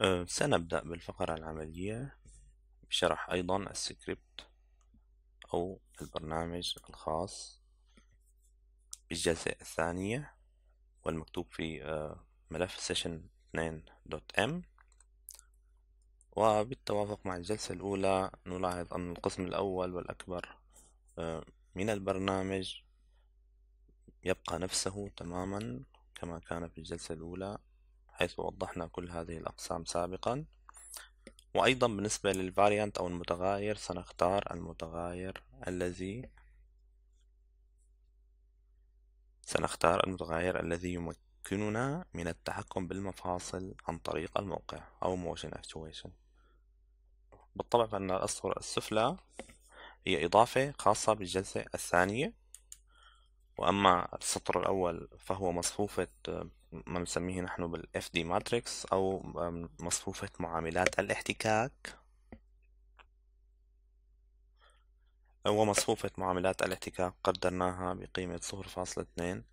آه، سنبدأ بالفقرة العملية بشرح أيضا السكريبت أو البرنامج الخاص بالجلسة الثانية والمكتوب في آه، ملف session 2.m وبالتوافق مع الجلسة الأولى نلاحظ أن القسم الأول والأكبر آه، من البرنامج يبقى نفسه تماما كما كان في الجلسة الأولى حيث وضحنا كل هذه الأقسام سابقا وأيضا بالنسبة للفاريانت أو المتغير سنختار المتغير الذي سنختار المتغير الذي يمكننا من التحكم بالمفاصل عن طريق الموقع أو motion actuation بالطبع فإن الأسطر السفلى هي إضافة خاصة بالجلسة الثانية وأما السطر الأول فهو مصفوفة ما نسميه نحن بال FD matrix أو مصفوفة معاملات الاحتكاك ومصفوفة معاملات الاحتكاك قدرناها بقيمة صفر فاصلة اثنين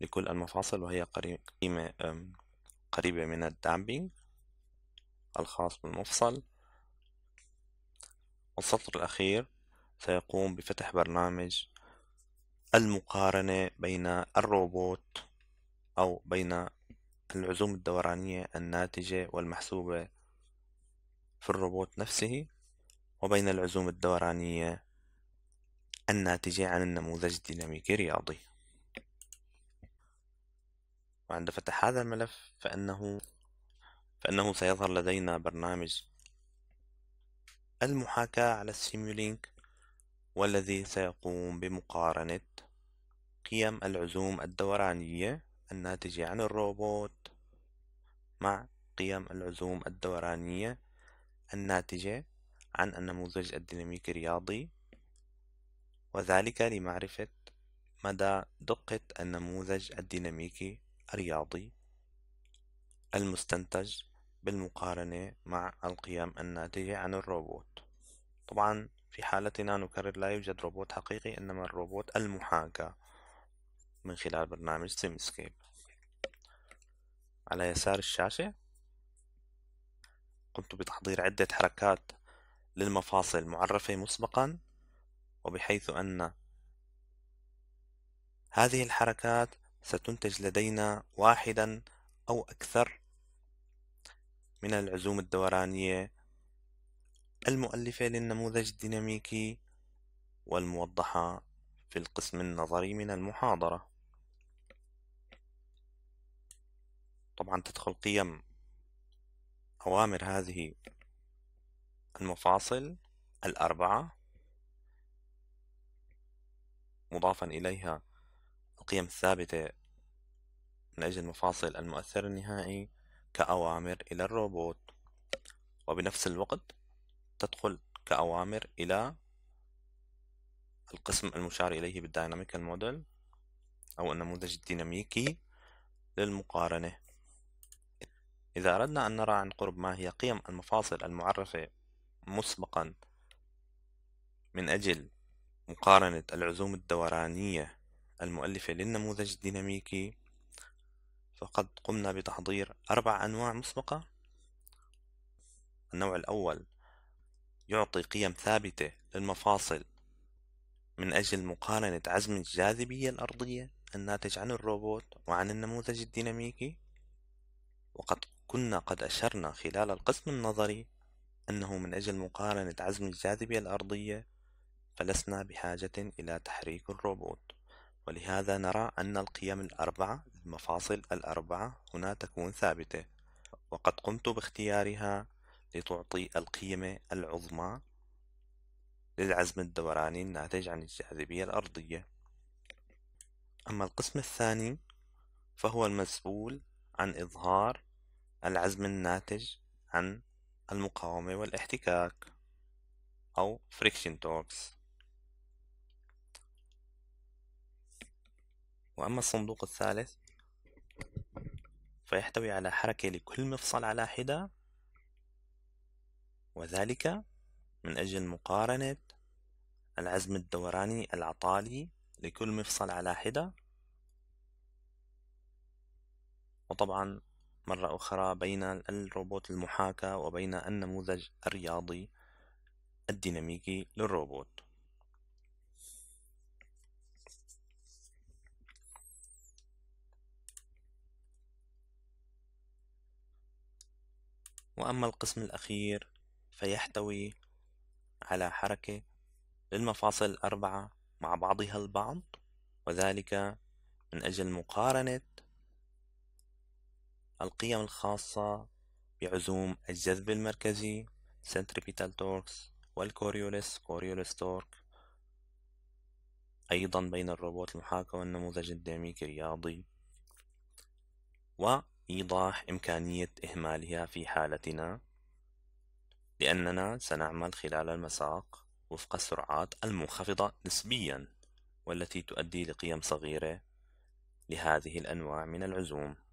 لكل المفاصل وهي قيمة قريبة من الدامبينج الخاص بالمفصل والسطر الأخير سيقوم بفتح برنامج المقارنة بين الروبوت أو بين العزوم الدورانية الناتجة والمحسوبة في الروبوت نفسه وبين العزوم الدورانية الناتجة عن النموذج الديناميكي الرياضي وعند فتح هذا الملف فإنه فإنه سيظهر لدينا برنامج المحاكاة على السيمولينك والذي سيقوم بمقارنة قيم العزوم الدورانية الناتجة عن الروبوت مع قيم العزوم الدورانية الناتجة عن النموذج الديناميكي الرياضي وذلك لمعرفة مدى دقة النموذج الديناميكي الرياضي المستنتج بالمقارنة مع القيم الناتجة عن الروبوت طبعا في حالتنا نكرر لا يوجد روبوت حقيقي إنما الروبوت المحاكاة من خلال برنامج سيمسكيب على يسار الشاشة قمت بتحضير عدة حركات للمفاصل المعرفة مسبقا وبحيث أن هذه الحركات ستنتج لدينا واحدا أو أكثر من العزوم الدورانية المؤلفة للنموذج الديناميكي والموضحة في القسم النظري من المحاضرة طبعا تدخل قيم أوامر هذه المفاصل الأربعة مضافا إليها القيم الثابتة من أجل المفاصل المؤثر النهائي كأوامر إلى الروبوت وبنفس الوقت تدخل كأوامر إلى القسم المشار إليه بالديناميكال موديل أو النموذج الديناميكي للمقارنة إذا أردنا أن نرى عن قرب ما هي قيم المفاصل المعرفة مسبقا من أجل مقارنة العزوم الدورانية المؤلفة للنموذج الديناميكي فقد قمنا بتحضير أربع أنواع مسبقة النوع الأول يعطي قيم ثابتة للمفاصل من أجل مقارنة عزم الجاذبية الأرضية الناتج عن الروبوت وعن النموذج الديناميكي وقد كنا قد أشرنا خلال القسم النظري أنه من أجل مقارنة عزم الجاذبية الأرضية فلسنا بحاجة إلى تحريك الروبوت ولهذا نرى أن القيم الأربعة المفاصل الأربعة هنا تكون ثابتة وقد قمت باختيارها لتعطي القيمة العظمى للعزم الدوراني الناتج عن الجاذبية الأرضية أما القسم الثاني فهو المسؤول عن إظهار العزم الناتج عن المقاومة والاحتكاك أو friction torques وأما الصندوق الثالث فيحتوي على حركة لكل مفصل على حدة وذلك من أجل مقارنة العزم الدوراني العطالي لكل مفصل على حدة وطبعا مرة أخرى بين الروبوت المحاكى وبين النموذج الرياضي الديناميكي للروبوت وأما القسم الأخير فيحتوي على حركة للمفاصل الأربعة مع بعضها البعض وذلك من أجل مقارنة القيم الخاصة بعزوم الجذب المركزي centripetal torques والكوريوليس كوريوليس تورك أيضا بين الروبوت المحاكاة والنموذج الديناميكي الرياضي وإيضاح إمكانية إهمالها في حالتنا لأننا سنعمل خلال المساق وفق السرعات المنخفضة نسبيا والتي تؤدي لقيم صغيرة لهذه الأنواع من العزوم